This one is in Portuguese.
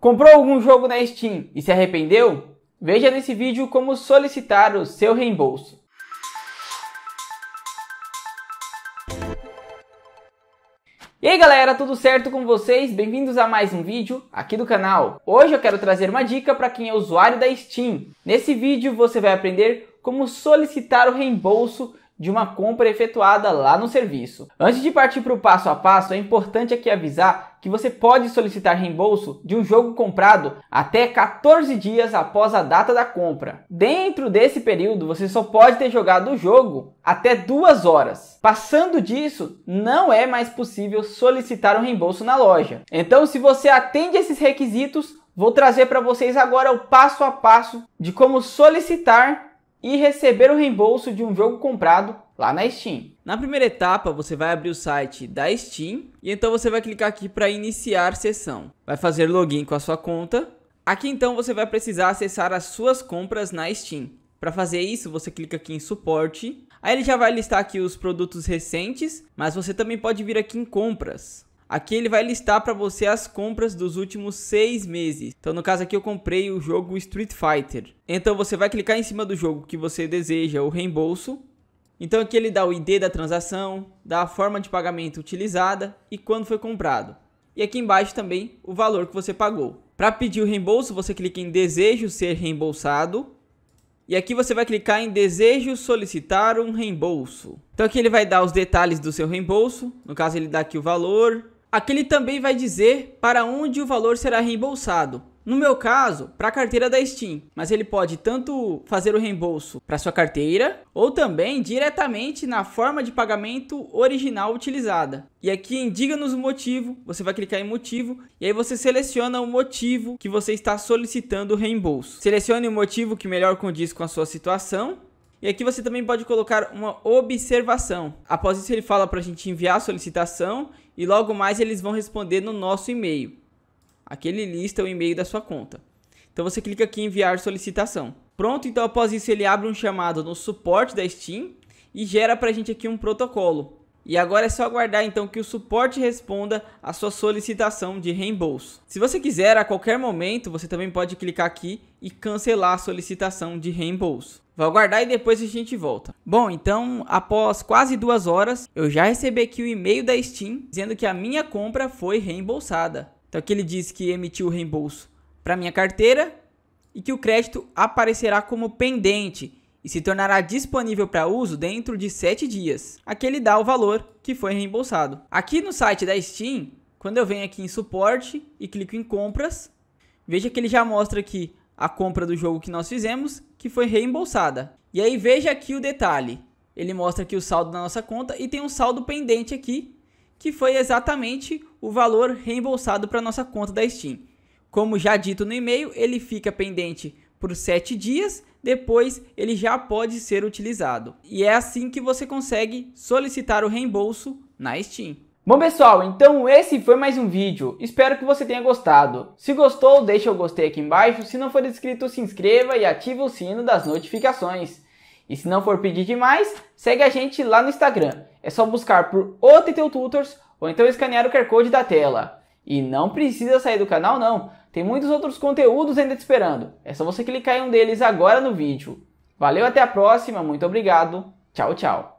Comprou algum jogo na Steam e se arrependeu? Veja nesse vídeo como solicitar o seu reembolso. E aí galera, tudo certo com vocês? Bem-vindos a mais um vídeo aqui do canal. Hoje eu quero trazer uma dica para quem é usuário da Steam. Nesse vídeo você vai aprender como solicitar o reembolso de uma compra efetuada lá no serviço. Antes de partir para o passo a passo, é importante aqui avisar que você pode solicitar reembolso de um jogo comprado até 14 dias após a data da compra. Dentro desse período, você só pode ter jogado o jogo até duas horas. Passando disso, não é mais possível solicitar um reembolso na loja. Então, se você atende esses requisitos, vou trazer para vocês agora o passo a passo de como solicitar e receber o reembolso de um jogo comprado lá na Steam. Na primeira etapa, você vai abrir o site da Steam e então você vai clicar aqui para iniciar sessão. Vai fazer login com a sua conta. Aqui então você vai precisar acessar as suas compras na Steam. Para fazer isso, você clica aqui em suporte. Aí ele já vai listar aqui os produtos recentes, mas você também pode vir aqui em compras. Aqui ele vai listar para você as compras dos últimos seis meses. Então no caso aqui eu comprei o jogo Street Fighter. Então você vai clicar em cima do jogo que você deseja o reembolso. Então aqui ele dá o ID da transação, dá a forma de pagamento utilizada e quando foi comprado. E aqui embaixo também o valor que você pagou. Para pedir o reembolso você clica em desejo ser reembolsado. E aqui você vai clicar em desejo solicitar um reembolso. Então aqui ele vai dar os detalhes do seu reembolso. No caso ele dá aqui o valor, Aqui ele também vai dizer para onde o valor será reembolsado. No meu caso, para a carteira da Steam, mas ele pode tanto fazer o reembolso para sua carteira ou também diretamente na forma de pagamento original utilizada. E aqui em diga-nos o motivo, você vai clicar em motivo e aí você seleciona o motivo que você está solicitando o reembolso. Selecione o motivo que melhor condiz com a sua situação e aqui você também pode colocar uma observação. Após isso, ele fala para a gente enviar a solicitação e logo mais eles vão responder no nosso e-mail. Aqui ele lista o e-mail da sua conta. Então você clica aqui em enviar solicitação. Pronto, então após isso ele abre um chamado no suporte da Steam e gera para a gente aqui um protocolo. E agora é só aguardar então que o suporte responda a sua solicitação de reembolso. Se você quiser, a qualquer momento, você também pode clicar aqui e cancelar a solicitação de reembolso. Vou aguardar e depois a gente volta. Bom, então, após quase duas horas, eu já recebi aqui o e-mail da Steam dizendo que a minha compra foi reembolsada. Então aqui ele diz que emitiu o reembolso para minha carteira e que o crédito aparecerá como pendente e se tornará disponível para uso dentro de 7 dias. Aqui ele dá o valor que foi reembolsado. Aqui no site da Steam, quando eu venho aqui em suporte e clico em compras, veja que ele já mostra aqui a compra do jogo que nós fizemos, que foi reembolsada. E aí veja aqui o detalhe. Ele mostra aqui o saldo da nossa conta e tem um saldo pendente aqui, que foi exatamente o valor reembolsado para nossa conta da Steam. Como já dito no e-mail, ele fica pendente por 7 dias, depois ele já pode ser utilizado. E é assim que você consegue solicitar o reembolso na Steam. Bom pessoal, então esse foi mais um vídeo, espero que você tenha gostado. Se gostou, deixa o gostei aqui embaixo, se não for inscrito se inscreva e ative o sino das notificações. E se não for pedir demais, segue a gente lá no Instagram, é só buscar por OTT Tutors ou então escanear o QR Code da tela. E não precisa sair do canal não, tem muitos outros conteúdos ainda te esperando, é só você clicar em um deles agora no vídeo. Valeu, até a próxima, muito obrigado, tchau tchau.